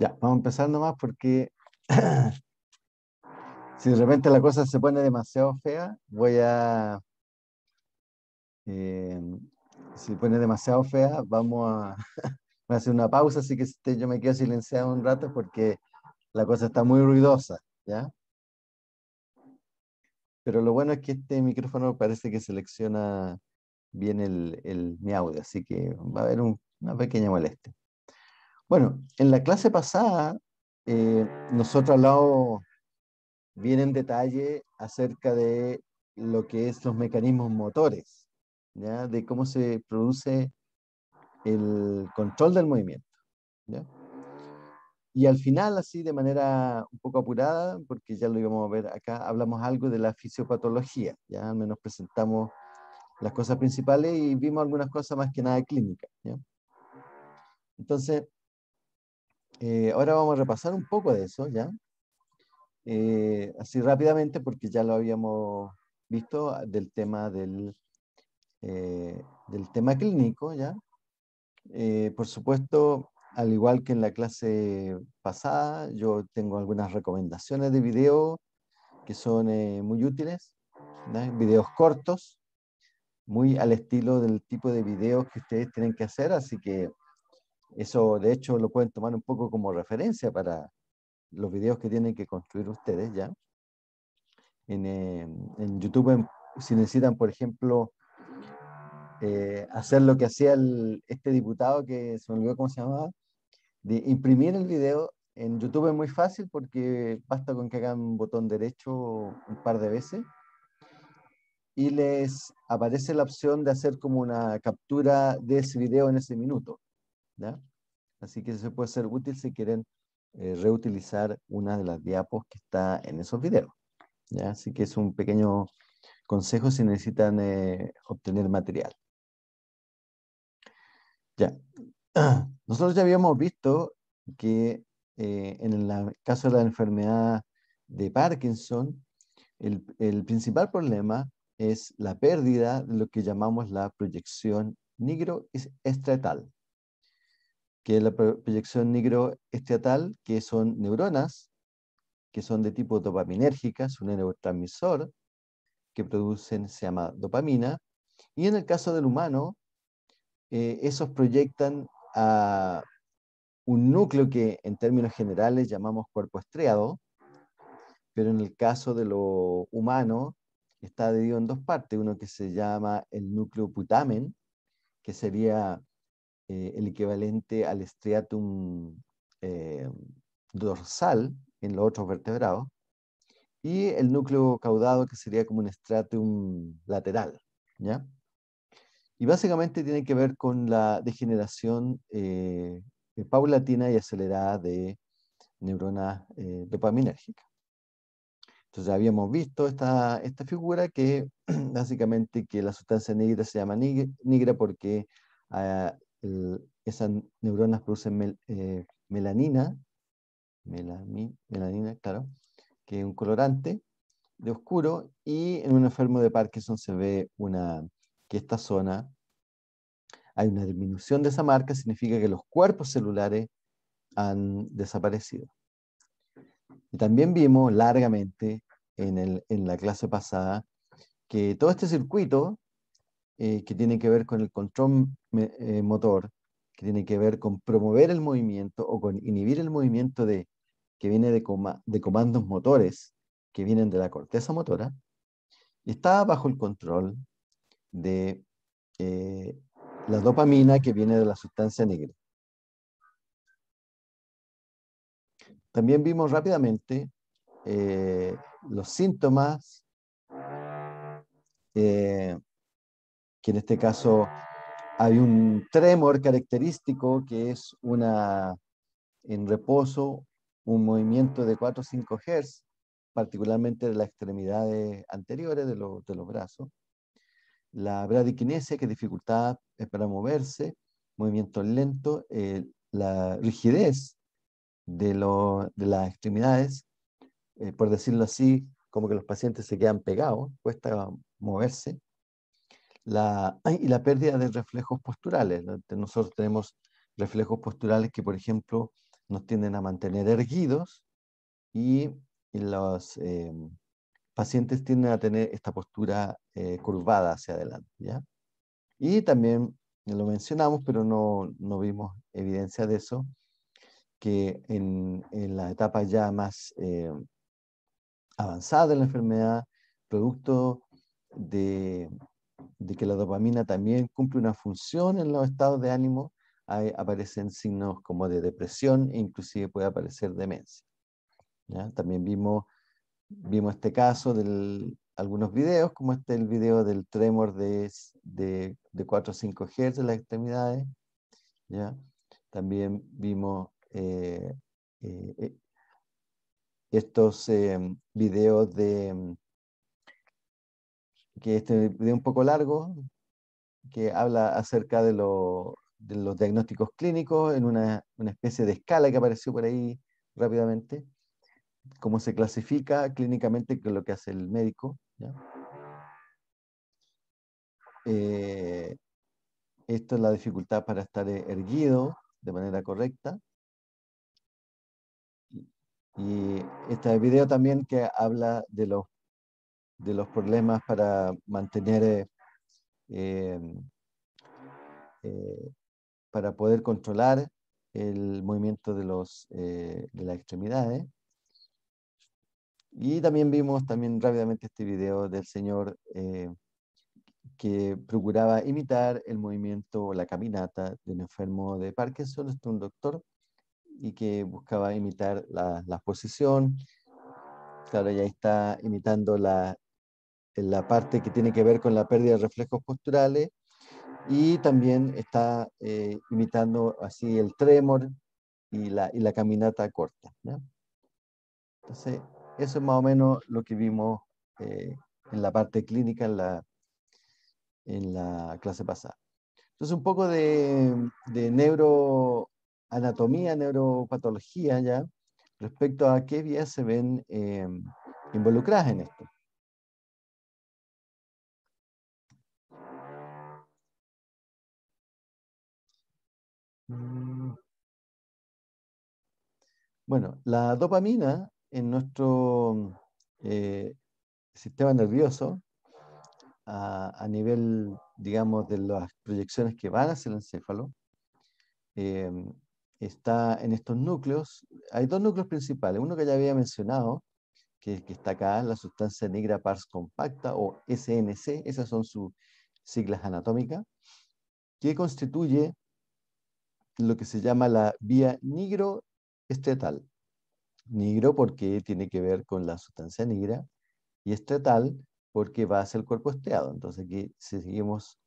Ya, vamos a empezar nomás porque si de repente la cosa se pone demasiado fea, voy a... Em, si pone demasiado fea, vamos a, hacer una pausa, así que este, yo me quedo silenciado un rato porque la cosa está muy ruidosa, ¿ya? Pero lo bueno es que este micrófono parece que selecciona bien mi audio, así que va a haber una pequeña molestia. Bueno, en la clase pasada, eh, nosotros hablamos bien en detalle acerca de lo que es los mecanismos motores, de cómo se produce el control del movimiento. Y al final, así de manera un poco apurada, porque ya lo íbamos a ver acá, hablamos algo de la fisiopatología, ya al menos presentamos las cosas principales y vimos algunas cosas más que nada clínicas. Entonces, eh, ahora vamos a repasar un poco de eso, ¿ya? Eh, así rápidamente, porque ya lo habíamos visto ah, del tema del, eh, del tema clínico, ¿ya? por supuesto, al igual que en la clase pasada, yo tengo algunas recomendaciones de video que son muy útiles, videos cortos, muy al estilo del tipo de videos que ustedes tienen que hacer, así que eso, de hecho, lo pueden tomar un poco como referencia para los videos que tienen que construir ustedes, ¿ya? En, eh, YouTube, si necesitan, por ejemplo, eh, hacer lo que hacía este diputado que se me olvidó cómo se llamaba, de imprimir el video. En YouTube es muy fácil porque basta con que hagan botón derecho un par de veces y les aparece la opción de hacer como una captura de ese video en ese minuto. Así que eso puede ser útil si quieren eh, reutilizar una de las diapos que está en esos videos. Así que es un pequeño consejo si necesitan eh, obtener material. Ya. Nosotros ya habíamos visto que eh, en el caso de la enfermedad de Parkinson, el, el, principal problema es la pérdida de lo que llamamos la proyección nigroestriatal que es la proyección nigroestriatal, que son neuronas, que son de tipo dopaminérgica, es un neurotransmisor, que producen se llama dopamina, y en el caso del humano, eh, esos proyectan a un núcleo que en términos generales llamamos cuerpo estriado, pero en el caso de lo humano está dividido en dos partes, uno que se llama el núcleo putamen, que sería eh, el equivalente al estriatum eh, dorsal en los otros vertebrados, y el núcleo caudado que sería como un estriatum lateral. ¿ya? Y básicamente tiene que ver con la degeneración eh, paulatina y acelerada de neuronas dopaminérgicas. Entonces habíamos visto esta, esta figura que básicamente que la sustancia negra se llama negra porque ah, esas neuronas producen eh, melanina, melanina, claro, que es un colorante de oscuro, y en un enfermo de Parkinson se ve una, que esta zona hay una disminución de esa marca, significa que los cuerpos celulares han desaparecido. Y también vimos largamente en la clase pasada que todo este circuito eh, que tiene que ver con el control eh, motor, que tiene que ver con promover el movimiento o con inhibir el movimiento de, que viene de, comandos motores que vienen de la corteza motora, está bajo el control de eh, la dopamina que viene de la sustancia negra. También vimos rápidamente los síntomas que en este caso hay un tremor característico que es una en reposo, un movimiento de 4 o 5 Hz, particularmente de las extremidades anteriores de, de los brazos. La bradiquinesia, que es para moverse, movimiento lento, eh, la rigidez de, lo, de las extremidades, eh, por decirlo así, como que los pacientes se quedan pegados, cuesta moverse, y la pérdida de reflejos posturales. Nosotros tenemos reflejos posturales que, por ejemplo, nos tienden a mantener erguidos y los em, pacientes tienden a tener esta postura eh, curvada hacia adelante. Y también lo mencionamos, pero no, no vimos evidencia de eso, que en, en la etapa ya más em, avanzada de la enfermedad, producto de de que la dopamina también cumple una función en los estados de ánimo, aparecen signos como de depresión e inclusive puede aparecer demencia. También vimos, vimos este caso de algunos videos, como este el video del tremor de, de, 4 o 5 Hz en las extremidades. También vimos eh, eh, eh, estos videos de que este video un poco largo, que habla acerca de, los diagnósticos clínicos en una, especie de escala que apareció por ahí rápidamente, cómo se clasifica clínicamente lo que hace el médico. Eh, esto es la dificultad para estar erguido de manera correcta. Y este video también que habla de los de los problemas para mantener, eh, em, eh, para poder controlar el movimiento de, los, eh, de las extremidades. Y también vimos también rápidamente este video del señor que procuraba imitar el movimiento o la caminata de un enfermo de Parkinson, es este un doctor, y que buscaba imitar la, la posición. Claro, ya está imitando la, en la parte que tiene que ver con la pérdida de reflejos posturales y también está eh, imitando así el tremor y la, y la caminata corta. Entonces, eso es más o menos lo que vimos eh, en la parte clínica en la, en la clase pasada. Entonces, un poco de, de neuroanatomía, neuropatología ya, respecto a qué vías se ven eh, involucradas en esto. Mm. Bueno, la dopamina en nuestro eh, sistema nervioso, a, nivel, digamos, de las proyecciones que van hacia el encéfalo, em, está en estos núcleos. Hay dos núcleos principales, uno que ya había mencionado, que, que está acá, la sustancia negra pars compacta o SNC, esas son sus siglas anatómicas, que constituye lo que se llama la vía negro estetal Nigro porque tiene que ver con la sustancia negra y estetal porque va hacia el cuerpo esteado. Entonces aquí si seguimos,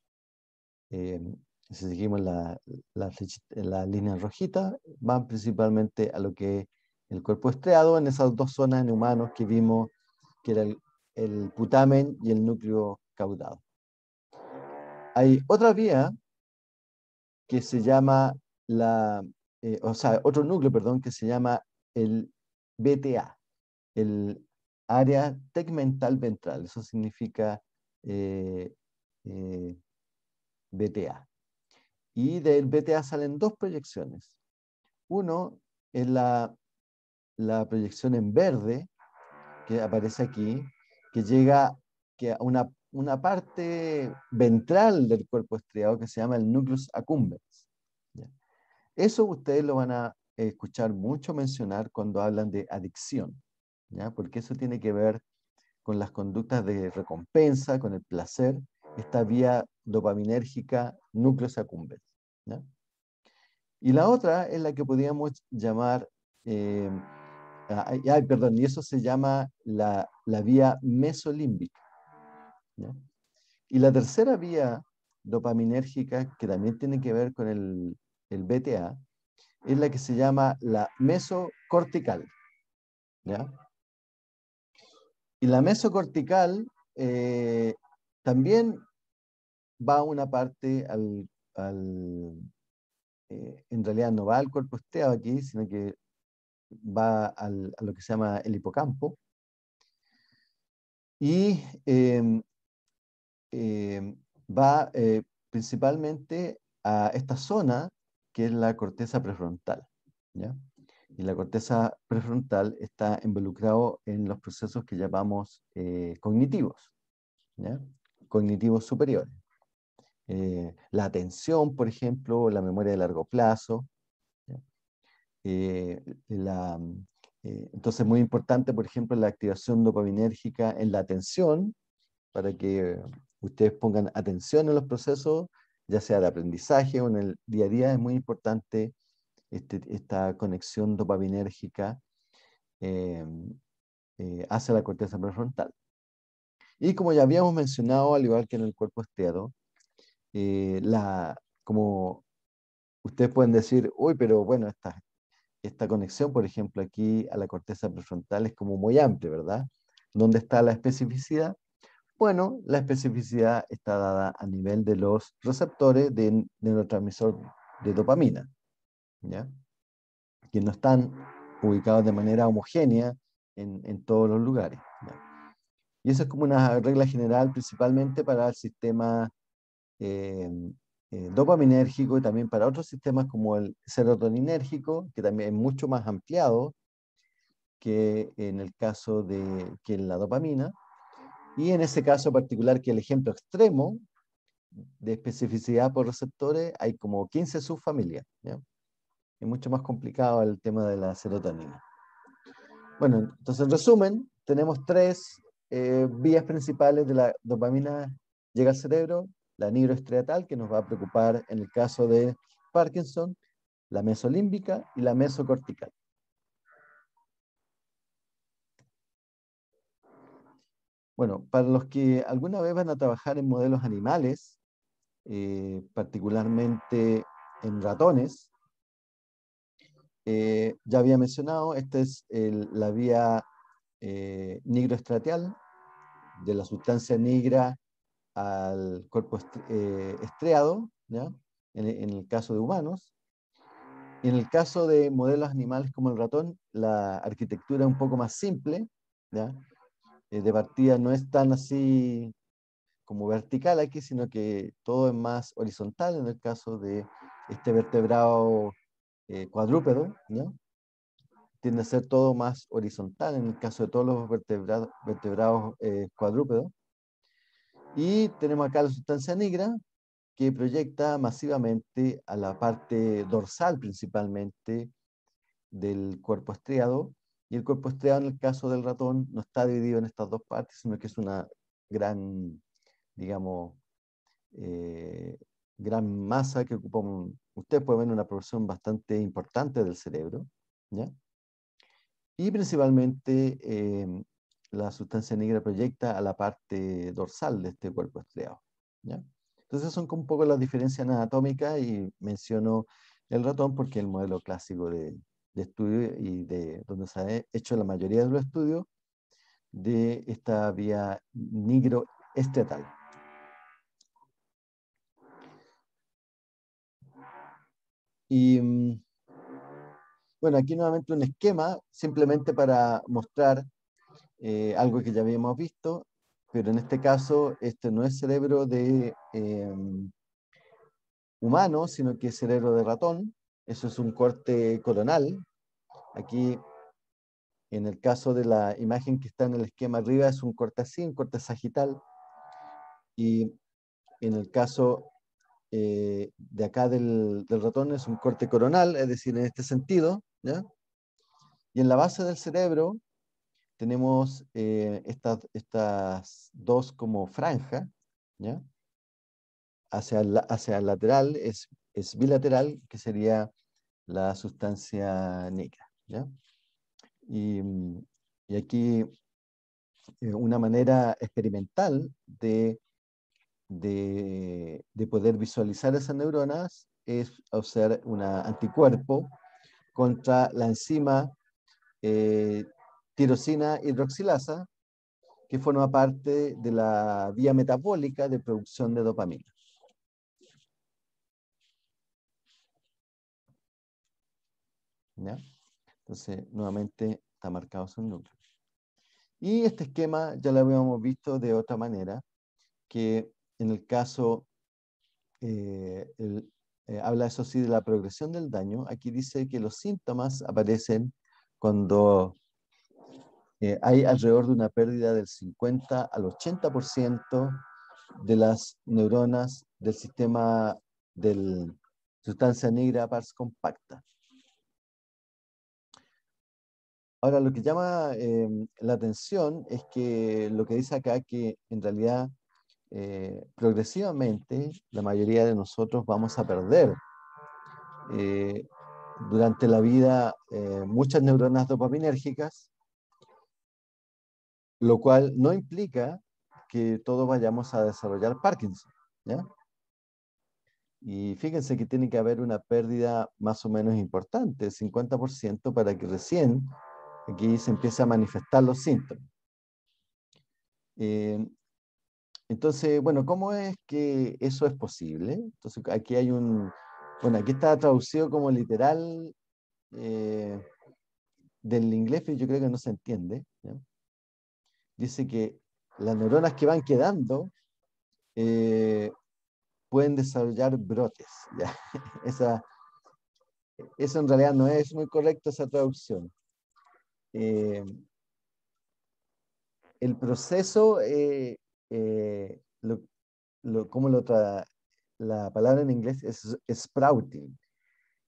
eh, si seguimos la, línea rojita, van principalmente a lo que es el cuerpo estreado, en esas dos zonas en humanos que vimos, que era el, el putamen y el núcleo caudado. Hay otra vía que se llama la, eh, o sea, otro núcleo, perdón, que se llama el BTA, el área tegmental ventral. Eso significa eh, eh, BTA. Y del BTA salen dos proyecciones. Uno es la, proyección en verde, que aparece aquí, que llega que a una, una parte ventral del cuerpo estriado que se llama el núcleo accumbens. Eso ustedes lo van a escuchar mucho mencionar cuando hablan de adicción, ¿ya? porque eso tiene que ver con las conductas de recompensa, con el placer, esta vía dopaminérgica núcleo sacumbe. Y la otra es la que podríamos llamar, eh, ay, perdón, y eso se llama la, vía mesolímbica. Y la tercera vía dopaminérgica, que también tiene que ver con el el BTA, es la que se llama la mesocortical. Y la mesocortical eh, también va a una parte al, eh, en realidad no va al cuerpo esteado aquí, sino que va a lo que se llama el hipocampo. Y em, em, va eh, principalmente a esta zona que es la corteza prefrontal. Y la corteza prefrontal está involucrado en los procesos que llamamos eh, cognitivos, cognitivos superiores. Eh, la atención, por ejemplo, la memoria de largo plazo. Eh, mm, entonces, muy importante, por ejemplo, la activación dopaminérgica en la atención, para que ustedes pongan atención en los procesos ya sea de aprendizaje o en el día a día, es muy importante este, esta conexión dopaminérgica em, eh, hacia la corteza prefrontal. Y como ya habíamos mencionado, al igual que en el cuerpo esteado, eh, la, como ustedes pueden decir, uy, pero bueno, esta, esta conexión, por ejemplo, aquí a la corteza prefrontal es como muy amplia, ¿verdad? ¿Dónde está la especificidad? Bueno, la especificidad está dada a nivel de los receptores de neurotransmisor de dopamina, que no están ubicados de manera homogénea en, todos los lugares. Y eso es como una regla general principalmente para el sistema eh, eh, dopaminérgico y también para otros sistemas como el serotoninérgico, que también es mucho más ampliado que en el caso de que la dopamina. Y en ese caso particular, que el ejemplo extremo de especificidad por receptores, hay como 15 subfamilias. Es mucho más complicado el tema de la serotonina. Bueno, entonces en resumen, tenemos tres eh, vías principales de la dopamina llega al cerebro, la neuroestriatal, que nos va a preocupar en el caso de Parkinson, la mesolímbica y la mesocortical. Bueno, para los que alguna vez van a trabajar en modelos animales, eh, particularmente en ratones, eh, ya había mencionado, esta es la vía eh, de la sustancia negra al cuerpo estreado, eh, estriado, En, en, el caso de humanos. En el caso de modelos animales como el ratón, la arquitectura es un poco más simple, ¿ya? Eh, de partida no es tan así como vertical aquí, sino que todo es más horizontal en el caso de este vertebrado eh, cuadrúpedo, Tiende a ser todo más horizontal en el caso de todos los vertebrados, vertebrados eh, cuadrúpedos. Y tenemos acá la sustancia negra que proyecta masivamente a la parte dorsal principalmente del cuerpo estriado y el cuerpo estriado, en el caso del ratón, no está dividido en estas dos partes, sino que es una gran, digamos, eh, gran masa que ocupa un, Ustedes pueden ver una proporción bastante importante del cerebro, ¿ya? Y principalmente em, la sustancia negra proyecta a la parte dorsal de este cuerpo estriado, ¿ya? Entonces son un poco las diferencias anatómicas y menciono el ratón porque es el modelo clásico de, de estudio y de donde se ha hecho la mayoría de los estudios de esta vía nigroestetal. Y mm, bueno, aquí nuevamente un esquema, simplemente para mostrar eh, algo que ya habíamos visto, pero en este caso este no es cerebro de eh, mm, humano, sino que es cerebro de ratón, eso es un corte coronal. Aquí, en el caso de la imagen que está en el esquema arriba, es un corte así, un corte sagital. Y en el caso eh, de acá del, ratón es un corte coronal, es decir, en este sentido. Y en la base del cerebro tenemos eh, estas, estas dos como franja, Hacia hacia lateral es es bilateral, que sería la sustancia negra. Mm, y, aquí eh, una manera experimental de, de, poder visualizar esas neuronas es hacer un anticuerpo contra la enzima eh, tirosina hidroxilasa, que forma parte de la vía metabólica de producción de dopamina. Entonces, nuevamente está marcado su núcleo. Y este esquema ya lo habíamos visto de otra manera, que en el caso, eh, eh, habla eso sí de la progresión del daño, aquí dice que los síntomas aparecen cuando eh, hay alrededor de una pérdida del 50 al 80% de las neuronas del sistema de sustancia negra pars compacta. Ahora, lo que llama em, la atención es que lo que dice acá que en realidad eh, progresivamente la mayoría de nosotros vamos a perder eh, durante la vida eh, muchas neuronas dopaminérgicas, lo cual no implica que todos vayamos a desarrollar Parkinson. Y fíjense que tiene que haber una pérdida más o menos importante, 50% para que recién aquí se empieza a manifestar los síntomas. Eh, entonces, bueno, ¿cómo es que eso es posible? Entonces, aquí hay un, bueno, aquí está traducido como literal eh, del inglés, pero yo creo que no se entiende. Dice que las neuronas que van quedando eh, pueden desarrollar brotes. Esa, eso en realidad no es muy correcto esa traducción. Eh, el proceso, como eh, eh, lo, la palabra en inglés es, sprouting,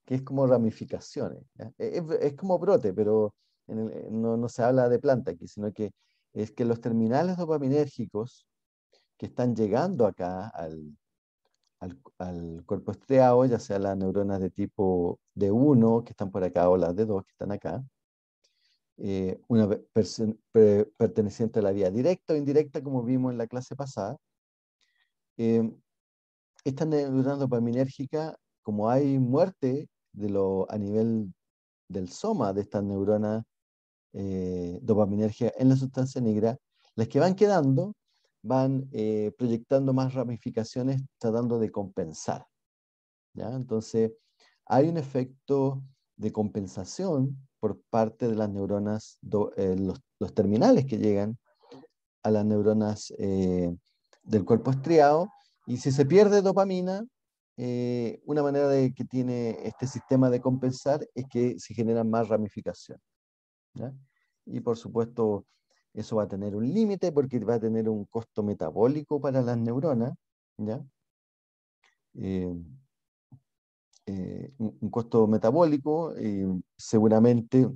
que es como ramificaciones. E-, es, como brote, pero no, se habla de planta aquí, sino que es que los terminales dopaminérgicos que están llegando acá al, al, cuerpo estriado, ya sea las neuronas de tipo D1 que están por acá o las D2 que están acá, eh, una perteneciente a la vía directa o indirecta, como vimos en la clase pasada. Eh, esta neurona dopaminérgica, como hay muerte de lo, a nivel del soma de estas neuronas eh, en la sustancia negra, las que van quedando van eh, proyectando más ramificaciones tratando de compensar. Entonces, hay un efecto de compensación por parte de las neuronas, eh, los, terminales que llegan a las neuronas eh, del cuerpo estriado. Y si se pierde dopamina, eh, una manera de que tiene este sistema de compensar es que se genera más ramificación. Y por supuesto, eso va a tener un límite porque va a tener un costo metabólico para las neuronas. ¿ya? Eh, un, costo metabólico, y seguramente,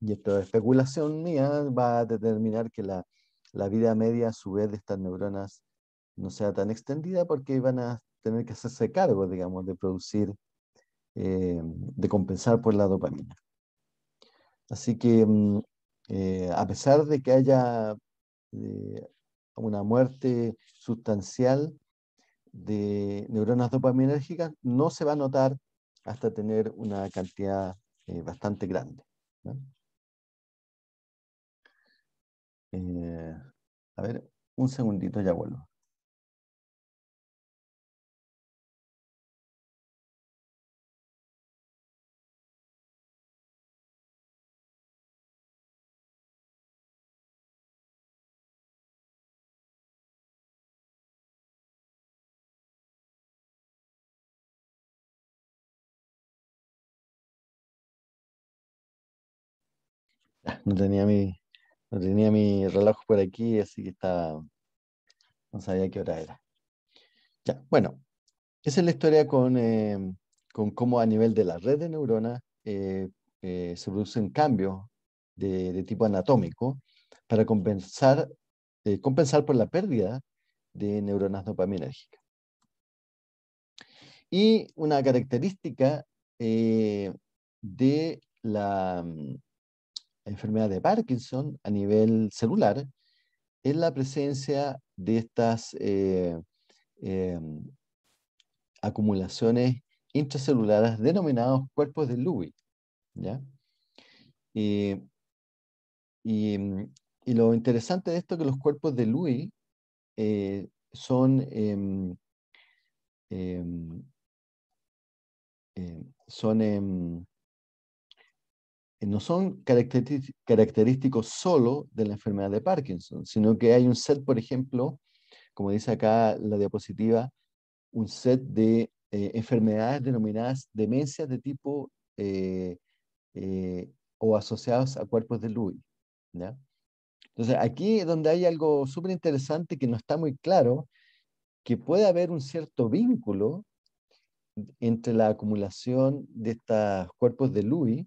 y esto es especulación mía, va a determinar que la, vida media a su vez de estas neuronas no sea tan extendida porque van a tener que hacerse cargo, digamos, de producir, eh, de compensar por la dopamina. Así que mm, eh, a pesar de que haya una muerte sustancial de neuronas dopaminérgicas no se va a notar hasta tener una cantidad eh, bastante grande. Eh, a ver, un segundito, ya vuelvo. No tenía mi, tenía mi reloj por aquí, así que estaba. No sabía qué hora era. Ya, bueno, esa es la historia con, em, con cómo a nivel de la red de neuronas eh, eh, se producen cambios de, de, tipo anatómico para compensar, eh, compensar por la pérdida de neuronas dopaminérgicas. Y una característica de la mm, enfermedad de Parkinson a nivel celular es la presencia de estas eh, em, acumulaciones intracelulares denominados cuerpos de Lewy. Y, lo interesante de esto es que los cuerpos de Lewy eh, son, em, em, son eh, no son característicos solo de la enfermedad de Parkinson, sino que hay un set, por ejemplo, como dice acá la diapositiva, un set de eh, enfermedades denominadas demencias de tipo eh, o asociadas a cuerpos de Lewy. Entonces, aquí donde hay algo súper interesante que no está muy claro, que puede haber un cierto vínculo entre la acumulación de estos cuerpos de Lewy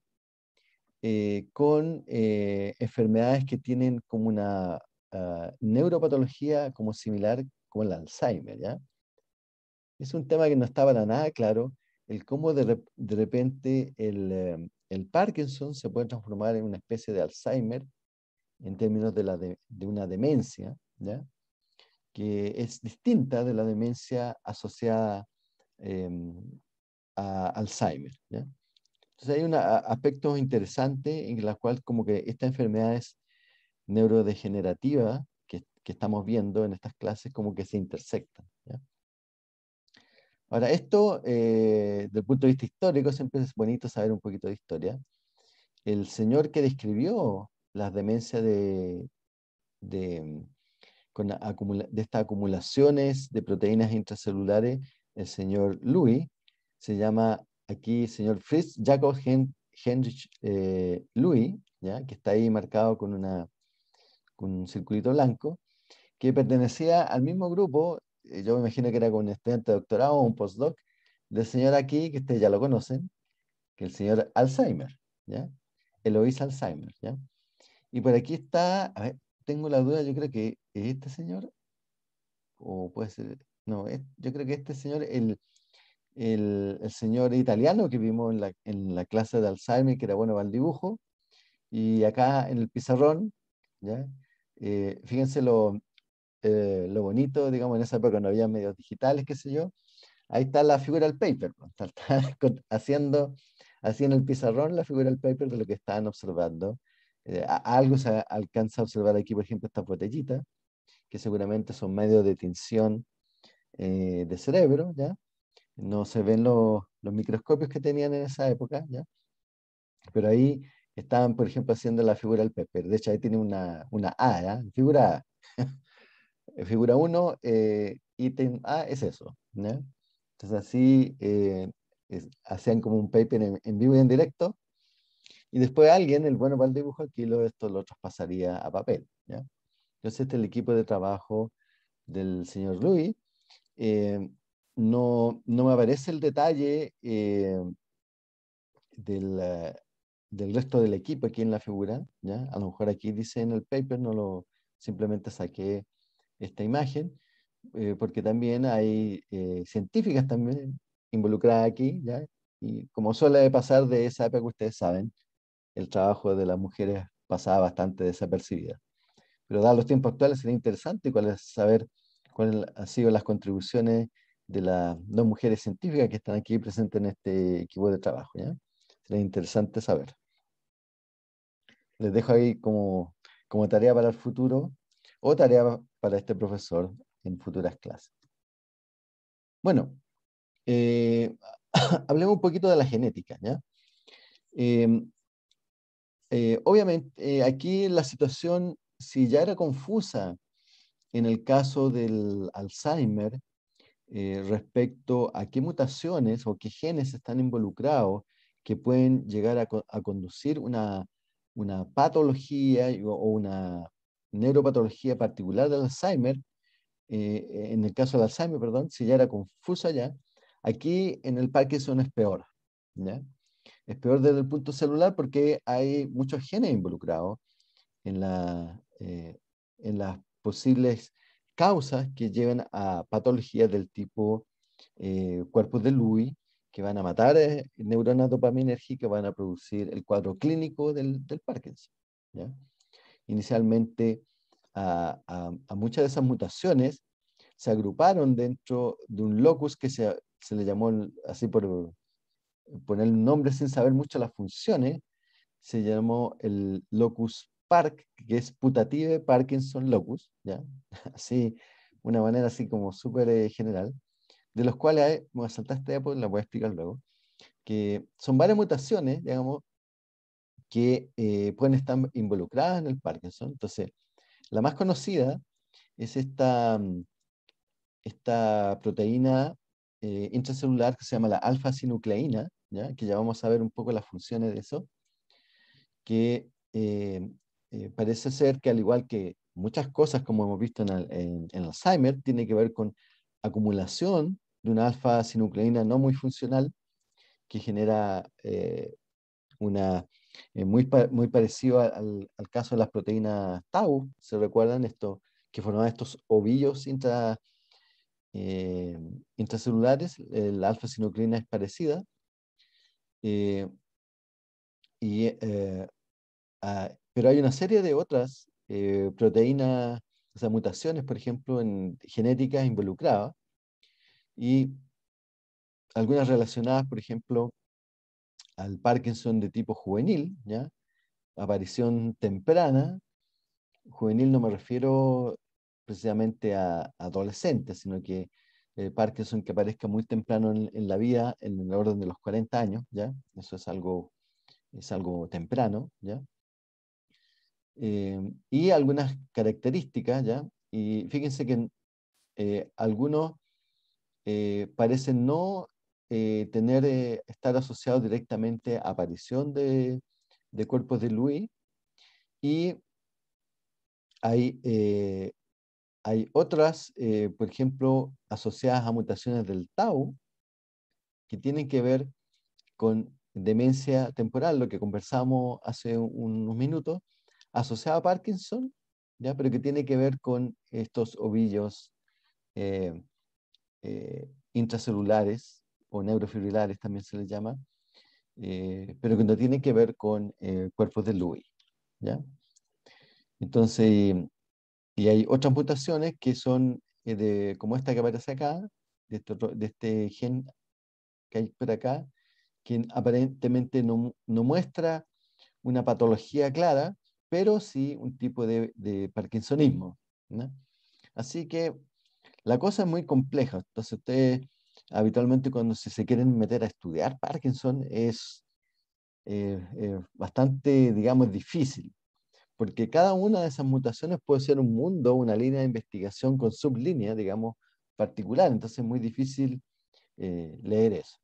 eh, con eh, enfermedades que tienen como una ah, neuropatología como similar como el Alzheimer, ¿ya? Es un tema que no estaba nada claro, el cómo de, repente el, em, el, Parkinson se puede transformar en una especie de Alzheimer en términos de, la de, una demencia, ¿ya? que es distinta de la demencia asociada em, a Alzheimer. ¿ya? Entonces hay un aspecto interesante en el cual como que estas enfermedades neurodegenerativas que, que, estamos viendo en estas clases como que se intersectan. Ahora, esto, eh, desde el punto de vista histórico, siempre es bonito saber un poquito de historia. El señor que describió las demencias de mm, estas acumulaciones de proteínas intracelulares, el señor Louis, se llama aquí, señor Fritz, Jacob henrich eh, Louis, ¿ya? que está ahí marcado con, una, con un circulito blanco, que pertenecía al mismo grupo, eh, yo me imagino que era con un estudiante de doctorado o un postdoc, del señor aquí, que ustedes ya lo conocen, que el señor Alzheimer, ¿ya? obis Alzheimer, ¿ya? Y por aquí está, a ver, tengo la duda, yo creo que este señor, o puede ser, no, yo creo que este señor, el el, señor italiano que vimos en la, clase de Alzheimer, que era bueno para el dibujo, y acá en el pizarrón, ¿ya? Eh, fíjense lo, eh, lo, bonito, digamos, en esa época no había medios digitales, qué sé yo, ahí está la figura del paper, está, haciendo así en el pizarrón la figura del paper de lo que están observando. Eh, algo se alcanza a observar aquí, por ejemplo, esta botellita que seguramente son medios de tinción de cerebro, ¿ya? no se ven los microscopios que tenían en esa época, ¿ya? pero ahí estaban, por ejemplo, haciendo la figura del paper De hecho, ahí tiene una, A, ¿ya? figura A. figura 1, eh, ítem A es eso. Entonces así eh, hacían como un paper en, vivo y en directo. Y después alguien, el bueno para el dibujo, aquí lo, esto lo traspasaría a papel. ¿ya? Entonces este es el equipo de trabajo del señor Louis. Eh, no, me aparece el detalle eh, eh, del, resto del equipo aquí en la figura. ¿ya? A lo mejor aquí dice en el paper, no lo, simplemente saqué esta imagen, eh, porque también hay científicas también involucradas aquí, y como suele pasar de esa época, que ustedes saben, el trabajo de las mujeres pasaba bastante desapercibida. Pero dados los tiempos actuales sería interesante cuál saber cuáles han sido las contribuciones de las dos mujeres científicas que están aquí presentes en este equipo de trabajo. Sería interesante saber. Les dejo ahí como, tarea para el futuro o tarea para este profesor en futuras clases. Bueno, eh, hablemos un poquito de la genética. Eh, eh, obviamente, aquí la situación, si ya era confusa en el caso del Alzheimer, eh, respecto a qué mutaciones o qué genes están involucrados que pueden llegar a, conducir una, patología o, una neuropatología particular del Alzheimer, eh, en el caso del Alzheimer, perdón, si ya era confusa ya, aquí en el Parkinson es peor. Es peor desde el punto celular porque hay muchos genes involucrados en, la, eh, en las posibles causas que llevan a patologías del tipo eh, cuerpos de Lewy, que van a matar eh, neuronas dopaminérgicas, van a producir el cuadro clínico del, Parkinson. Inicialmente, a, muchas de esas mutaciones se agruparon dentro de un locus que se, se le llamó, así por poner un nombre sin saber mucho las funciones, se llamó el locus que es putative Parkinson locus, ¿ya? Así, una manera así como súper eh, general, de los cuales hay, eh, me este pues la voy a explicar luego, que son varias mutaciones, digamos, que pueden estar involucradas en el Parkinson. Entonces, la más conocida es esta, mm, esta proteína intracelular que se llama la alfa-sinucleína, ¿Ya? que ya vamos a ver un poco las funciones de eso, que eh, parece ser que al igual que muchas cosas como hemos visto en, Alzheimer, tiene que ver con acumulación de una alfa-sinucleína no muy funcional que genera eh, una eh, muy, muy parecido al, al, caso de las proteínas tau, ¿se recuerdan esto? Que formaban estos ovillos intra, intracelulares, la alfa-sinucleína es parecida. y pero hay una serie de otras eh, proteínas, o sea, mutaciones, por ejemplo, en genéticas involucradas y algunas relacionadas, por ejemplo, al Parkinson de tipo juvenil, ¿ya? aparición temprana. Juvenil no me refiero precisamente a adolescentes, sino que el Parkinson que aparezca muy temprano en, en, la vida, en el orden de los 40 años, ¿ya? Eso es algo, es algo temprano, ¿ya? Eh, y algunas características, ¿ya? Y fíjense que eh, algunos eh, parecen no tener, estar asociados directamente a aparición de, cuerpos de Louis y hay, hay otras, por ejemplo, asociadas a mutaciones del tau, que tienen que ver con demencia temporal, lo que conversamos hace unos minutos, asociada a Parkinson, ¿ya? pero que tiene que ver con estos ovillos eh, eh, intracelulares o neurofibrilares también se les llama, eh, pero que no tiene que ver con cuerpos de Lewy. Entonces, y hay otras mutaciones que son como esta que aparece acá, de este, de este gen que hay por acá, que aparentemente no, no muestra una patología clara, pero sí un tipo de, parkinsonismo. Así que la cosa es muy compleja. Entonces, ustedes habitualmente cuando se, quieren meter a estudiar Parkinson es eh, eh, bastante, digamos, difícil, porque cada una de esas mutaciones puede ser un mundo, una línea de investigación con sublínea, digamos, particular. Entonces, es muy difícil eh, leer eso.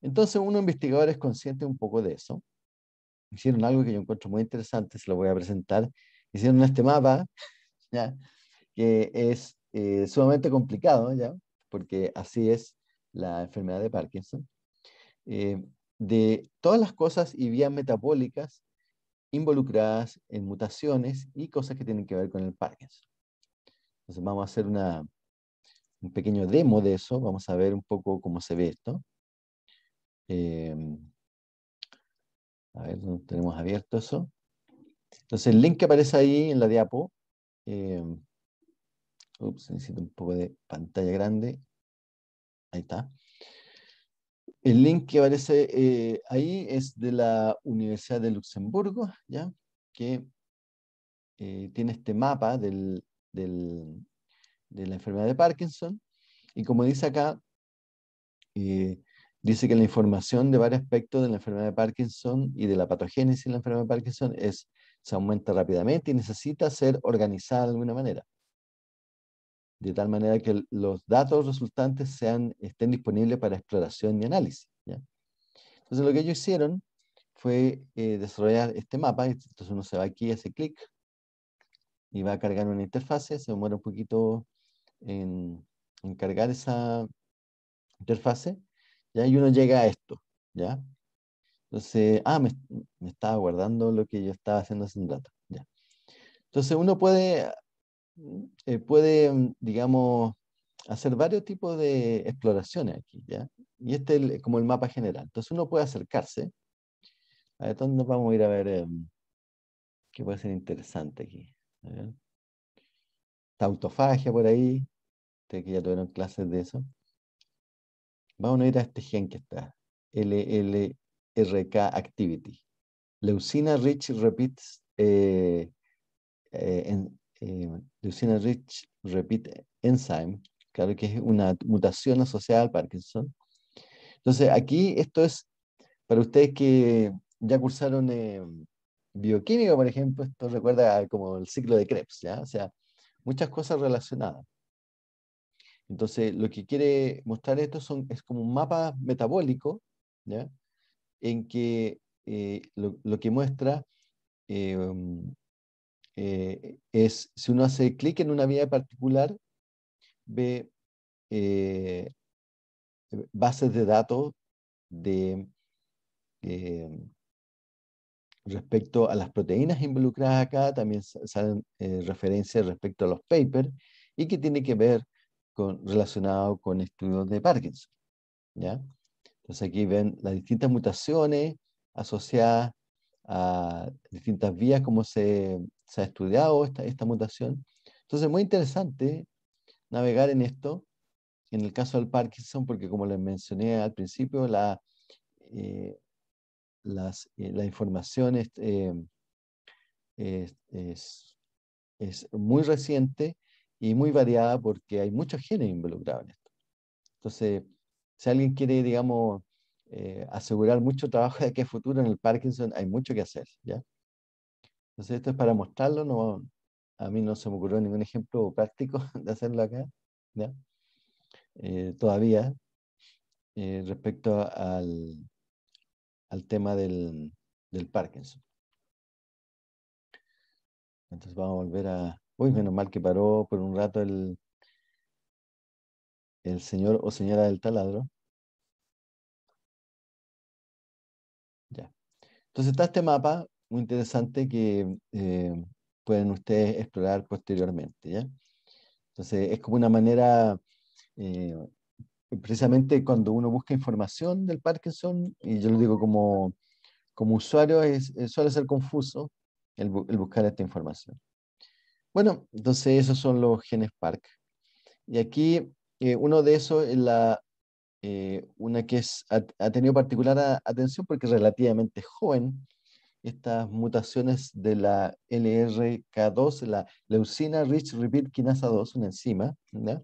Entonces, uno investigador es consciente un poco de eso hicieron algo que yo encuentro muy interesante, se lo voy a presentar. Hicieron este mapa, que es eh, sumamente complicado, ¿ya? porque así es la enfermedad de Parkinson, eh, de todas las cosas y vías metabólicas involucradas en mutaciones y cosas que tienen que ver con el Parkinson. Entonces vamos a hacer una, un pequeño demo de eso, vamos a ver un poco cómo se ve esto. Eh, a ver, tenemos abierto eso? Entonces, el link que aparece ahí en la diapo. Eh, ups, necesito un poco de pantalla grande. Ahí está. El link que aparece eh, ahí es de la Universidad de Luxemburgo, ¿ya? que eh, tiene este mapa de la enfermedad de Parkinson. Y como dice acá, Dice que la información de varios aspectos de la enfermedad de Parkinson y de la patogénesis de la enfermedad de Parkinson es, se aumenta rápidamente y necesita ser organizada de alguna manera. De tal manera que los datos resultantes sean, estén disponibles para exploración y análisis. Entonces lo que ellos hicieron fue eh, desarrollar este mapa. Entonces uno se va aquí, hace clic y va a cargar una interfase. Se demora un poquito en, en cargar esa interfase y uno llega a esto, ¿ya? Entonces, ah, me, estaba guardando lo que yo estaba haciendo hace un rato, ¿ya? Entonces uno puede, eh, puede, mm, digamos, hacer varios tipos de exploraciones aquí, ¿ya? Y este es como el mapa general. Entonces uno puede acercarse. A ver, nos vamos a ir a ver eh, qué puede ser interesante aquí? A ver. Tautofagia por ahí. Ustedes que ya tuvieron clases de eso. Vamos a ir a este gen que está, LLRK Activity. Leucina Rich Repeat, eh, eh, eh, Leucina Rich Repeat Enzyme, claro que es una mutación asociada al Parkinson. Entonces, aquí esto es para ustedes que ya cursaron bioquímica, por ejemplo, esto recuerda como el ciclo de Krebs, ¿ya? O sea, muchas cosas relacionadas. Entonces, lo que quiere mostrar esto es como un mapa metabólico, en que eh, lo, que muestra eh, um, eh, es, si uno hace clic en una vía particular, ve bases de datos de, respecto a las proteínas involucradas acá, también salen referencias respecto a los papers y que tiene que ver relacionado con estudios de Parkinson. ¿ya? Entonces aquí ven las distintas mutaciones asociadas a distintas vías, como se, se, ha estudiado esta, esta mutación. Entonces, muy interesante navegar en esto, en el caso del Parkinson, porque como les mencioné al principio, la, eh, eh, la información eh, es, es, muy reciente y muy variada porque hay muchos genes involucrados en esto. Entonces, si alguien quiere, digamos, eh, asegurar mucho trabajo de que futuro en el Parkinson, hay mucho que hacer, ¿ya? Entonces, esto es para mostrarlo, no, a mí no se me ocurrió ningún ejemplo práctico de hacerlo acá, eh, todavía, eh, respecto al, al tema del, del Parkinson. Entonces vamos a volver a, Uy, menos mal que paró por un rato el, señor o señora del taladro. Entonces está este mapa muy interesante que eh, pueden ustedes explorar posteriormente. ¿ya? Entonces es como una manera, eh, precisamente cuando uno busca información del Parkinson, y yo lo digo como, como usuario, suele ser confuso el buscar esta información. Bueno, entonces esos son los genes PARC. Y aquí eh, uno de esos es la, eh, una que ha, tenido particular atención porque es relativamente joven. Estas mutaciones de la LRK2, la leucina rich repeat kinasa 2, una enzima, ¿verdad?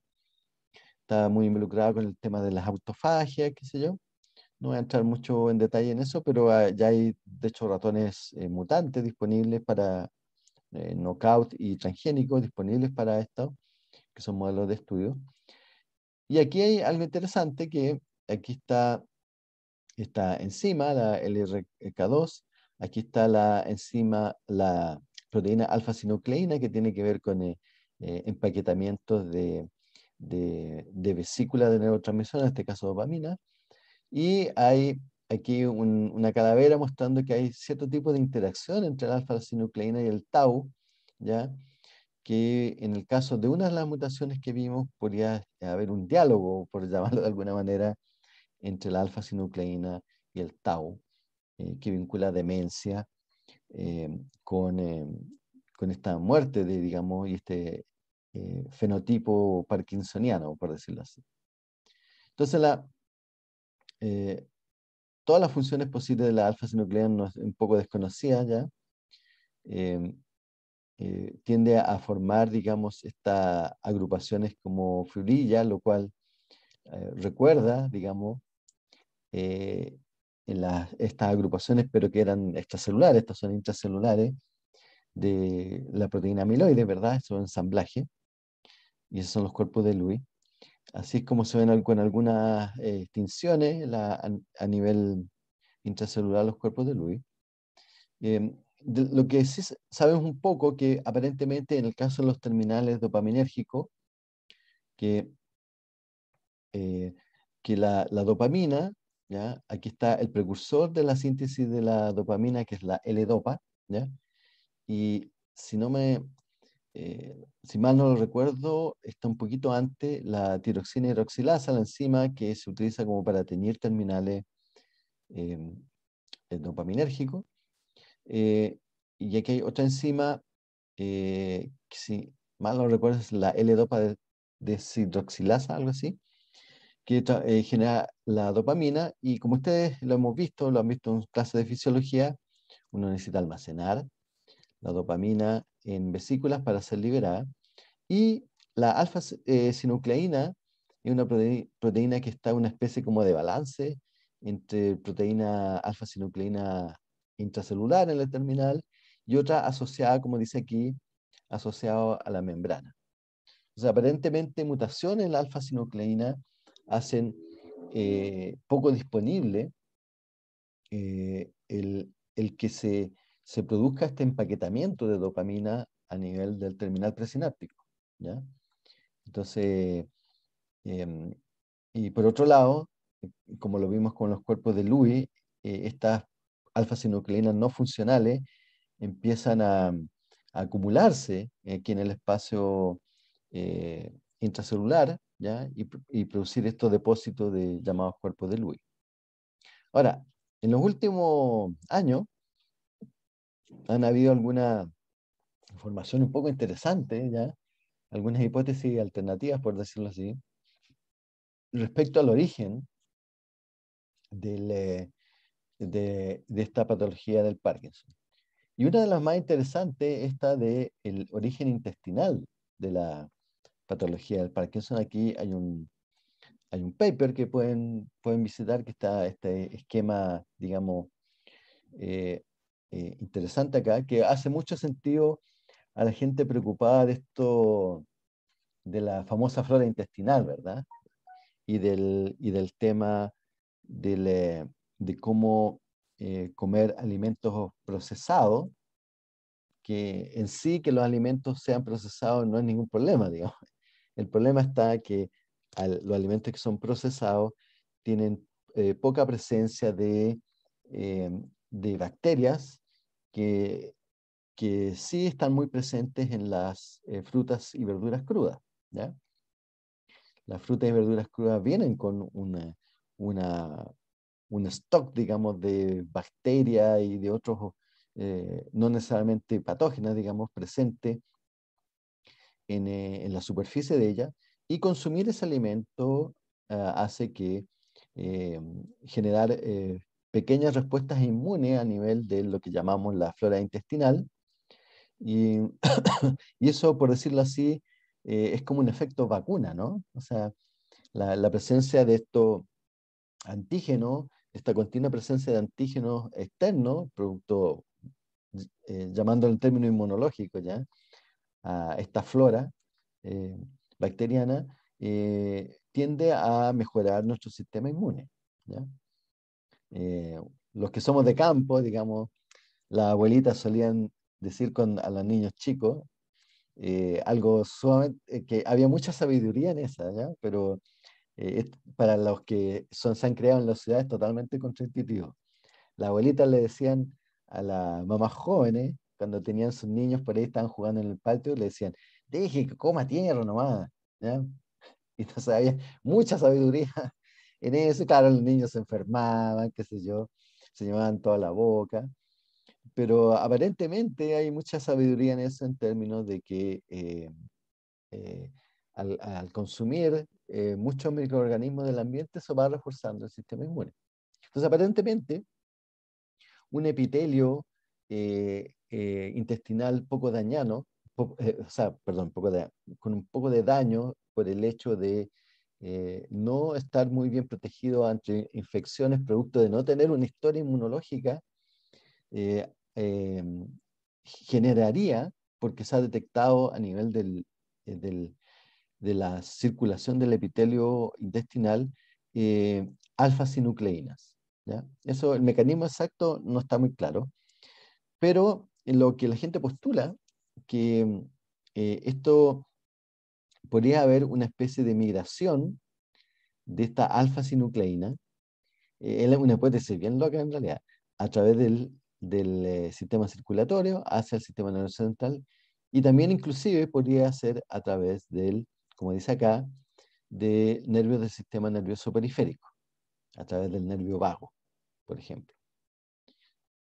está muy involucrada con el tema de las autofagias, qué sé yo. No voy a entrar mucho en detalle en eso, pero ah, ya hay, de hecho, ratones eh, mutantes disponibles para eh, knockout y transgénicos disponibles para esto, que son modelos de estudio. Y aquí hay algo interesante que aquí está esta enzima, la LRK2, aquí está la enzima, la proteína alfa-sinucleína que tiene que ver con el eh, eh, empaquetamientos de, de, vesículas de neurotransmisión, en este caso dopamina, y hay aquí una calavera mostrando que hay cierto tipo de interacción entre la alfa-sinucleína y el tau, ¿ya? que en el caso de una de las mutaciones que vimos podría haber un diálogo, por llamarlo de alguna manera, entre la alfa-sinucleína y el tau, eh, que vincula demencia eh, eh, con, esta muerte, de, digamos, y este fenotipo parkinsoniano, por decirlo así. Entonces, la, todas las funciones posibles de la alfa es un poco desconocida ya, em, eh, tiende a formar, digamos, estas agrupaciones como fibrilla, lo cual eh, recuerda, digamos, eh, estas agrupaciones, pero que eran extracelulares, estas son intracelulares, de la proteína amiloide, ¿verdad? Es un ensamblaje, y esos son los cuerpos de Lewy. Así es como se ven con algunas extinciones eh, a, nivel intracelular los cuerpos de Louis. Em, lo que sí sabemos un poco que aparentemente en el caso de los terminales dopaminérgicos, que, eh, la, dopamina, ¿ya? aquí está el precursor de la síntesis de la dopamina, que es la L-dopa, y si no me eh, si mal no lo recuerdo, está un poquito antes la tiroxina hidroxilasa, la enzima que se utiliza como para teñir terminales em, eh, dopaminérgicos. Eh, y aquí hay otra enzima, eh, si mal no recuerdo es la L-dopa deshidroxilasa, algo así, que eh, genera la dopamina. Y como ustedes lo hemos visto, lo han visto en clases de fisiología, uno necesita almacenar la dopamina en vesículas para ser liberada. Y la alfa-sinucleína eh, es una proteína que está en una especie como de balance entre proteína alfa-sinucleína intracelular en la terminal y otra asociada, como dice aquí, asociada a la membrana. O sea, aparentemente mutaciones en la alfa-sinucleína hacen eh, poco disponible eh, el, que se se produzca este empaquetamiento de dopamina a nivel del terminal presináptico. Entonces, em, y por otro lado, como lo vimos con los cuerpos de Lewy, eh, estas alfa sinucleinas no funcionales empiezan a, acumularse aquí en el espacio eh, intracelular Y, producir estos depósitos de llamados cuerpos de Lewy. Ahora, en los últimos años han habido alguna información un poco interesante, ¿ya? algunas hipótesis alternativas, por decirlo así, respecto al origen eh, de, esta patología del Parkinson. Y una de las más interesantes es esta del origen intestinal de la patología del Parkinson. Aquí hay un, hay un paper que pueden, pueden visitar que está este esquema, digamos, eh, eh, interesante acá, que hace mucho sentido a la gente preocupada de esto, de la famosa flora intestinal, ¿verdad? Y del, y del tema del, eh, de cómo eh, comer alimentos procesados, que en sí que los alimentos sean procesados no es ningún problema, digamos. El problema está que los alimentos que son procesados tienen poca presencia de de bacterias que, que sí están muy presentes en las eh, frutas y verduras crudas. ¿ya? Las frutas y verduras crudas vienen con una, un stock, digamos, de bacterias y de otros, eh, no necesariamente patógenas digamos, presente en, eh, en, la superficie de ella. Y consumir ese alimento ah, hace que generar pequeñas respuestas inmunes a nivel de lo que llamamos la flora intestinal. Y, eso, por decirlo así, eh, es como un efecto vacuna, ¿no? O sea, la, presencia de estos antígeno esta continua presencia de antígenos externos, producto, eh, llamándolo en término inmunológico ya, a esta flora eh, bacteriana, tiende a mejorar nuestro sistema inmune. ¿ya? Eh, los que somos de campo, digamos, las abuelitas solían decir a los niños chicos eh, algo sumamente, eh, que había mucha sabiduría en esa, pero para los que son, se han creado en la ciudad es totalmente contradictivo Las abuelitas le decían a las mamás jóvenes, cuando tenían sus niños por ahí, estaban jugando en el patio, le decían, deje que coma tierra nomás, ¿ya? Entonces había mucha sabiduría en eso, claro, los niños se enfermaban, qué sé yo, se llevaban toda la boca, pero aparentemente hay mucha sabiduría en eso en términos de que eh, eh, al, consumir eh, muchos microorganismos del ambiente, eso va reforzando el sistema inmune. Entonces, aparentemente, un epitelio intestinal poco dañano, o sea, perdón, con un poco de daño por el hecho de eh, no estar muy bien protegido ante infecciones producto de no tener una historia inmunológica, eh, em, generaría, porque se ha detectado a nivel eh, de la circulación del epitelio intestinal, alfa-sinucleínas. Eso, el mecanismo exacto no está muy claro, pero lo que la gente postula, que esto podría haber una especie de migración de esta alfa-sinucleína, es eh, una hipótesis bien loca en realidad, a través del, eh, sistema circulatorio hacia el sistema nervioso central y también inclusive podría ser a través del, como dice acá, de nervios del sistema nervioso periférico, a través del nervio vago, por ejemplo.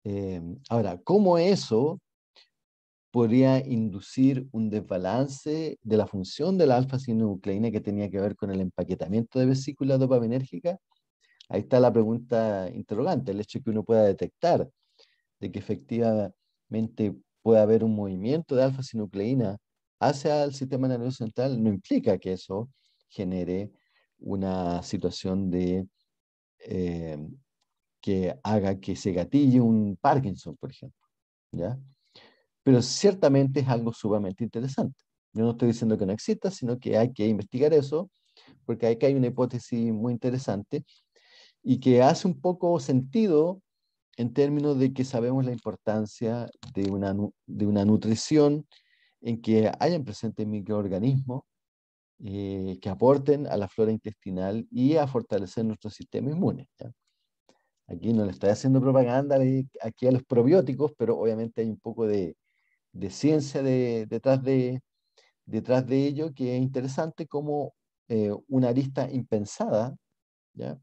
Eh, ahora, ¿cómo eso podría inducir un desbalance de la función de la alfa-sinucleína que tenía que ver con el empaquetamiento de vesículas dopaminérgicas? Ahí está la pregunta interrogante, el hecho de que uno pueda detectar de que efectivamente puede haber un movimiento de alfa-sinucleína hacia el sistema nervioso central no implica que eso genere una situación de eh, que haga que se gatille un Parkinson, por ejemplo. ¿ya? pero ciertamente es algo sumamente interesante. Yo no estoy diciendo que no exista, sino que hay que investigar eso, porque que hay una hipótesis muy interesante y que hace un poco sentido en términos de que sabemos la importancia de una, de una nutrición en que hayan presentes microorganismos eh, que aporten a la flora intestinal y a fortalecer nuestro sistema inmune. Aquí no le estoy haciendo propaganda aquí a los probióticos, pero obviamente hay un poco de, de ciencia detrás, de, detrás de ello, que es interesante como eh, una arista impensada ¿ya?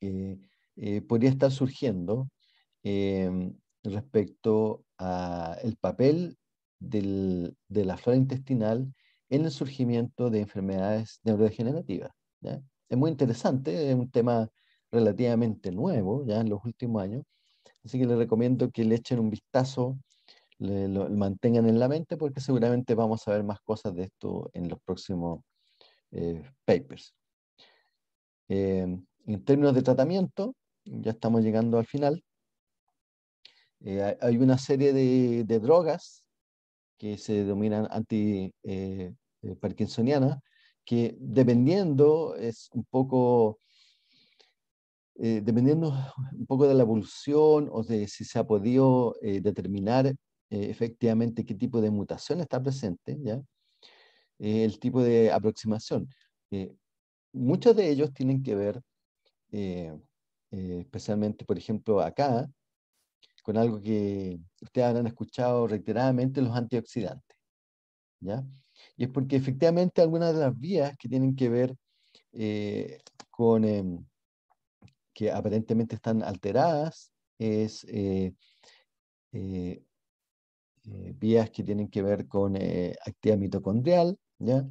Eh, eh, podría estar surgiendo respecto al papel del, de la flora intestinal en el surgimiento de enfermedades neurodegenerativas. Es muy interesante, es un tema relativamente nuevo ya en los últimos años, así que les recomiendo que le echen un vistazo lo, mantengan en la mente porque seguramente vamos a ver más cosas de esto en los próximos eh, papers. Eh, en términos de tratamiento, ya estamos llegando al final, eh, hay una serie de, drogas que se denominan anti que dependiendo es un poco... dependiendo un poco de la evolución o de si se ha podido determinar eh, efectivamente qué tipo de mutación está presente, ¿ya? Eh, el tipo de aproximación. Eh, muchos de ellos tienen que ver, especialmente, por ejemplo, acá, con algo que ustedes han escuchado reiteradamente, los antioxidantes. ¿ya? Y es porque efectivamente algunas de las vías que tienen que ver con em, que aparentemente están alteradas es eh, vías que tienen que ver con eh, actividad mitocondrial, ¿ya?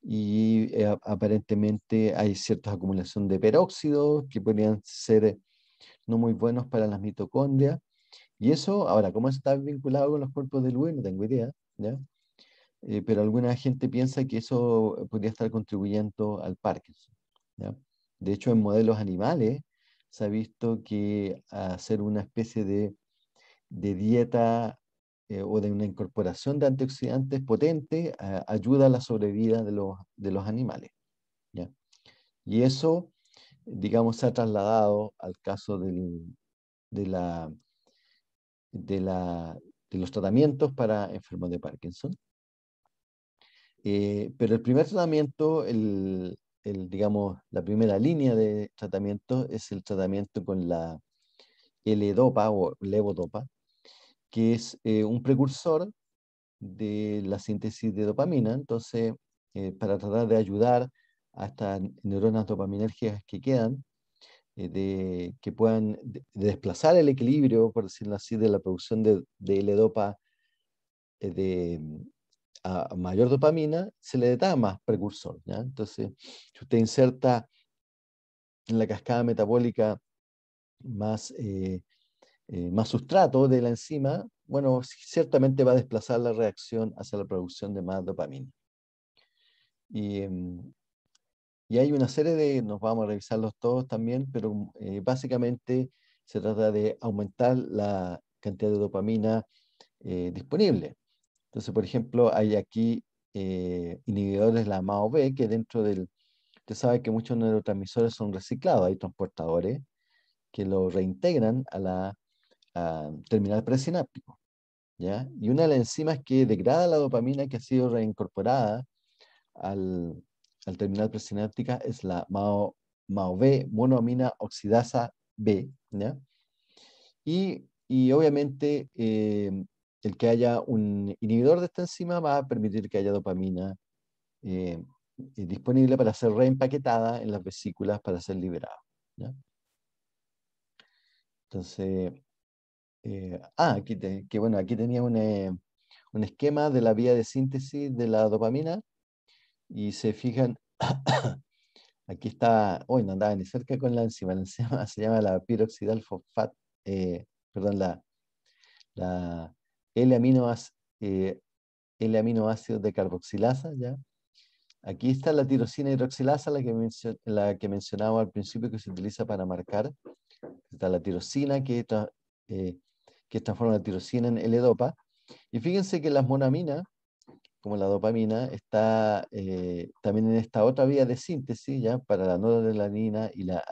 y eh, aparentemente hay cierta acumulación de peróxidos que podrían ser no muy buenos para las mitocondrias. Y eso, ahora, ¿cómo está vinculado con los cuerpos del huevo? No tengo idea, ¿ya? pero alguna gente piensa que eso podría estar contribuyendo al Parkinson. ¿ya? De hecho, en modelos animales se ha visto que hacer una especie de, de dieta eh, o de una incorporación de antioxidantes potentes, ah, ayuda a la sobrevida de los, animales. Y eso, digamos, se ha trasladado al caso de, la, de, los tratamientos para enfermos de Parkinson. Eh, pero el primer tratamiento, el, digamos, la primera línea de tratamiento es el tratamiento con la L-DOPA o levodopa, que es eh, un precursor de la síntesis de dopamina. Entonces, eh, para tratar de ayudar a estas neuronas dopaminérgicas que quedan, eh, de, que puedan desplazar el equilibrio, por decirlo así, de la producción de, L-dopa de, a mayor dopamina, se le da más precursor. ¿ya? Entonces, si usted inserta en la cascada metabólica más eh, más sustrato de la enzima, bueno, ciertamente va a desplazar la reacción hacia la producción de más dopamina. Y, em, y hay una serie de, nos vamos a revisarlos todos también, pero eh, básicamente se trata de aumentar la cantidad de dopamina eh, disponible. Entonces, por ejemplo, hay aquí inhibidores de la MAO-B que dentro del... Usted sabe que muchos neurotransmisores son reciclados, hay transportadores que lo reintegran a la terminal presináptico. Y una de las enzimas que degrada la dopamina que ha sido reincorporada al, terminal presináptica es la MAO, b monoamina oxidasa B. Y, obviamente eh, el que haya un inhibidor de esta enzima va a permitir que haya dopamina eh, eh, disponible para ser reempaquetada en las vesículas para ser liberada. Entonces, eh, ah, aquí que bueno, aquí tenía un, eh, un, esquema de la vía de síntesis de la dopamina y se fijan, aquí está, hoy no andaba ni cerca con la enzima, la enzima se llama la piroxidal fosfat, eh, perdón, la, la L-aminoácido de carboxilasa, ¿ya? Aquí está la tirosina hidroxilasa, la que, la que mencionaba al principio que se utiliza para marcar. Está la tirosina que que transforma la tirosina en L-dopa. Y fíjense que las monaminas, como la dopamina, está eh, también en esta otra vía de síntesis ya para la noradrenalina y la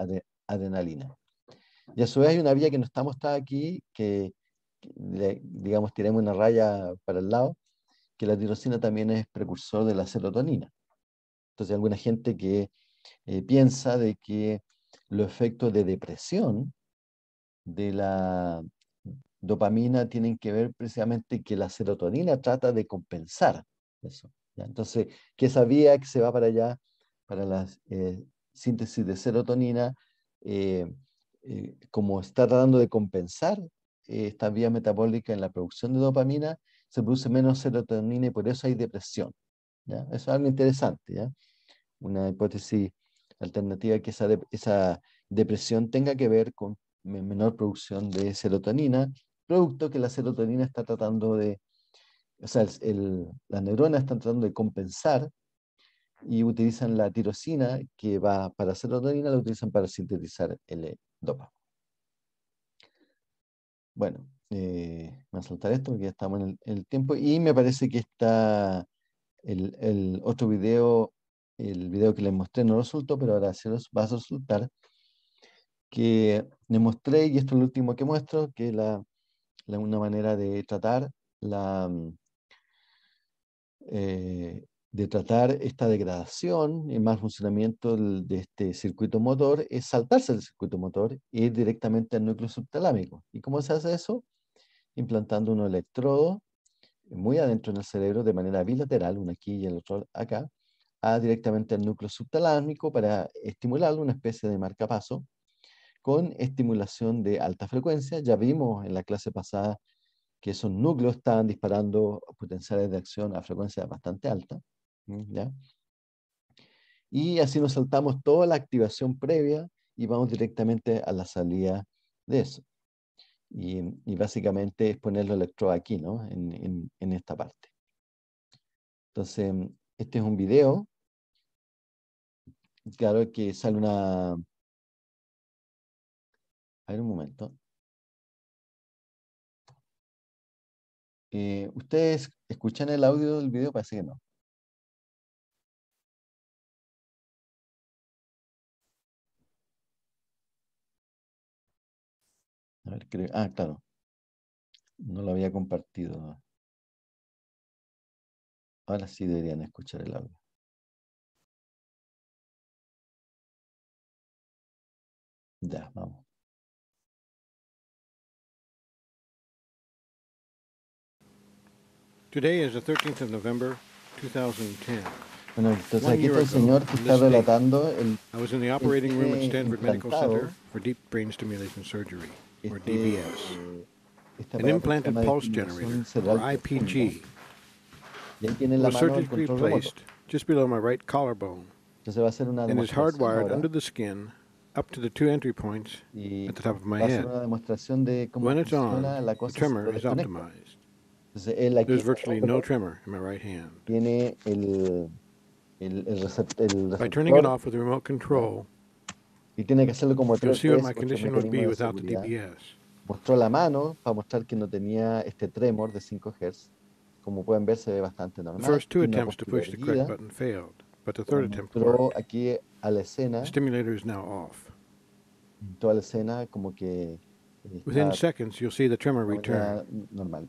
adrenalina. Y a su vez hay una vía que no está mostrada aquí, que, digamos, tiremos una raya para el lado, que la tirosina también es precursor de la serotonina. Entonces hay alguna gente que eh, piensa de que los efectos de depresión de la dopamina tienen que ver precisamente que la serotonina trata de compensar eso. Entonces, que esa vía que se va para allá, para la eh, síntesis de serotonina, eh, eh, como está tratando de compensar esta vía metabólica en la producción de dopamina, se produce menos serotonina y por eso hay depresión. Eso es algo interesante. Una hipótesis alternativa que esa depresión tenga que ver con menor producción de serotonina producto que la serotonina está tratando de, o sea, las neuronas están tratando de compensar y utilizan la tirosina que va para serotonina, la utilizan para sintetizar el dopa. Bueno, eh, me voy a soltar esto porque ya estamos en el, tiempo y me parece que está el, otro video, el video que les mostré no lo soltó pero ahora se los va a soltar que les mostré y esto es lo último que muestro, que la una manera de tratar la, mm, eh, de tratar esta degradación y mal funcionamiento de este circuito motor es saltarse del circuito motor y ir directamente al núcleo subtalámico. ¿Y cómo se hace eso? Implantando un electrodo muy adentro en el cerebro de manera bilateral, uno aquí y el otro acá, a directamente al núcleo subtalámico para estimular una especie de marcapaso, con estimulación de alta frecuencia. Ya vimos en la clase pasada que esos núcleos estaban disparando potenciales de acción a frecuencia bastante alta. Mm, y así nos saltamos toda la activación previa y vamos directamente a la salida de eso. Y, básicamente es ponerlo el aquí, En, en esta parte. Entonces, este es un video. Claro que sale una, a ver un momento. Eh, ¿Ustedes escuchan el audio del video? Parece que no. A ver, creo, ah, claro. No lo había compartido. Ahora sí deberían escuchar el audio. Ya, vamos. Today is the 13th of November, 2010. I was in the operating room at Stanford Medical Center for deep brain stimulation surgery, or DBS. An implanted pulse generator, or IPG, was surgically placed just below my right collarbone and is hardwired under the skin up to the two entry points at the top of my head. When it's on, the tremor is optimized. Entonces, él aquí no tremor in my right hand. tiene el, el, el, recept, el receptor. By turning it off with the remote control, y tiene que hacerlo como tres veces. Mostró la mano para mostrar que no tenía este tremor de 5 Hz. Como pueden ver, se ve bastante normal. The first two attempts to push erguida. the correct button failed, but the third attempt worked. aquí a la escena. The stimulator is now off. Toda la escena como que Within seconds, you'll see the tremor return. Normal.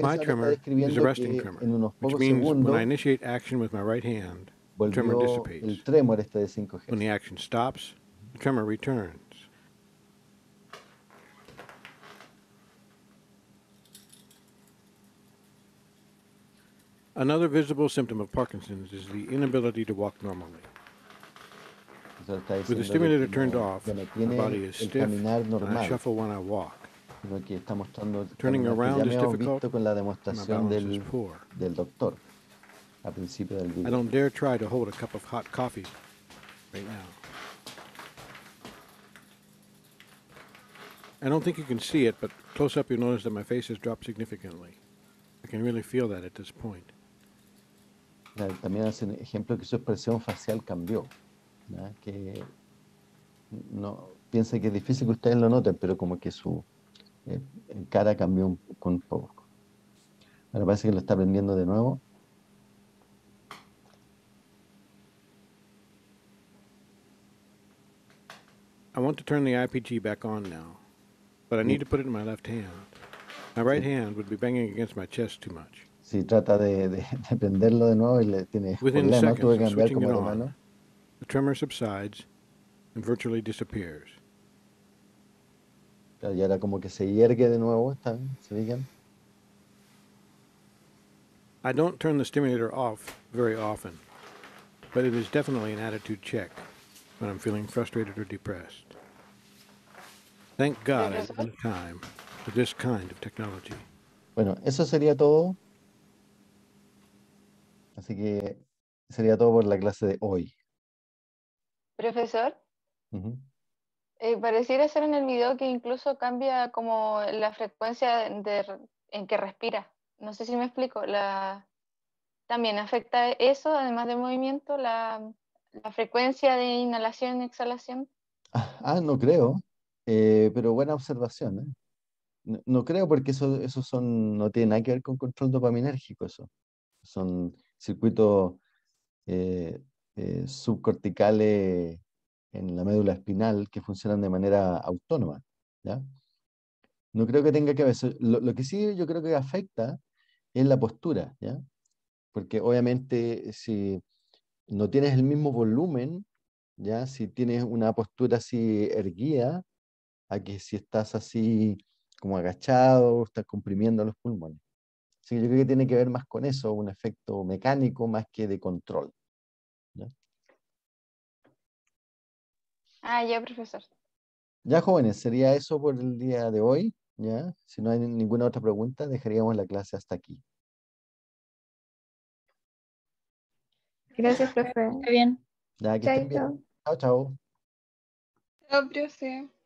My tremor is a resting tremor, which means when I initiate action with my right hand, the tremor dissipates. When the action stops, the tremor returns. Another visible symptom of Parkinson's is the inability to walk normally. With the stimulator turned off, my body is stiff, and I shuffle when I walk. lo que está mostrando Turning ya hemos este visto con la demostración del, del doctor al principio del video. I don't dare try to hold a cup of hot coffee right now. I don't think you can see it, but close up you'll notice that my face has dropped significantly. I can really feel that at this point. También hace un ejemplo que su expresión facial cambió. ¿no? Que no piensa que es difícil que ustedes lo noten, pero como que su eh, cara cambió un, un, poco. Ahora parece que lo está aprendiendo de nuevo. I want to turn the IPG back on now, but I need to put it in my left hand. My right hand would be banging against my chest too much. Si trata de, de, de prenderlo de nuevo y le tiene problema, tuve que cambiar como la mano. The tremor subsides and virtually disappears y ahora como que se hiergue de nuevo, ¿está bien? ¿Se veían. I don't turn the stimulator off very often, but it is definitely an attitude check when I'm feeling frustrated or depressed. Thank God have enough time for this kind of technology. Bueno, eso sería todo. Así que sería todo por la clase de hoy. Profesor. Uh eh, pareciera ser en el video que incluso cambia como la frecuencia de, en que respira. No sé si me explico. La, también afecta eso, además del movimiento, la, frecuencia de inhalación y exhalación. Ah, ah, no creo, eh, pero buena observación. ¿eh? No, creo porque eso, son, no tiene nada que ver con control dopaminérgico, eso. Son circuitos subcorticales en la médula espinal que funcionan de manera autónoma. ¿ya? No creo que tenga que ver. Lo, que sí yo creo que afecta es la postura, ¿ya? Porque obviamente si no tienes el mismo volumen, ¿ya? Si tienes una postura así erguida, a que si estás así como agachado, estás comprimiendo los pulmones. Así que yo creo que tiene que ver más con eso, un efecto mecánico más que de control. Ah, ya, profesor. Ya, jóvenes, sería eso por el día de hoy. ¿ya? Si no hay ninguna otra pregunta, dejaríamos la clase hasta aquí. Gracias, profesor. Está bien. Ya, que estén bien. Chao, chao. Chao, profe.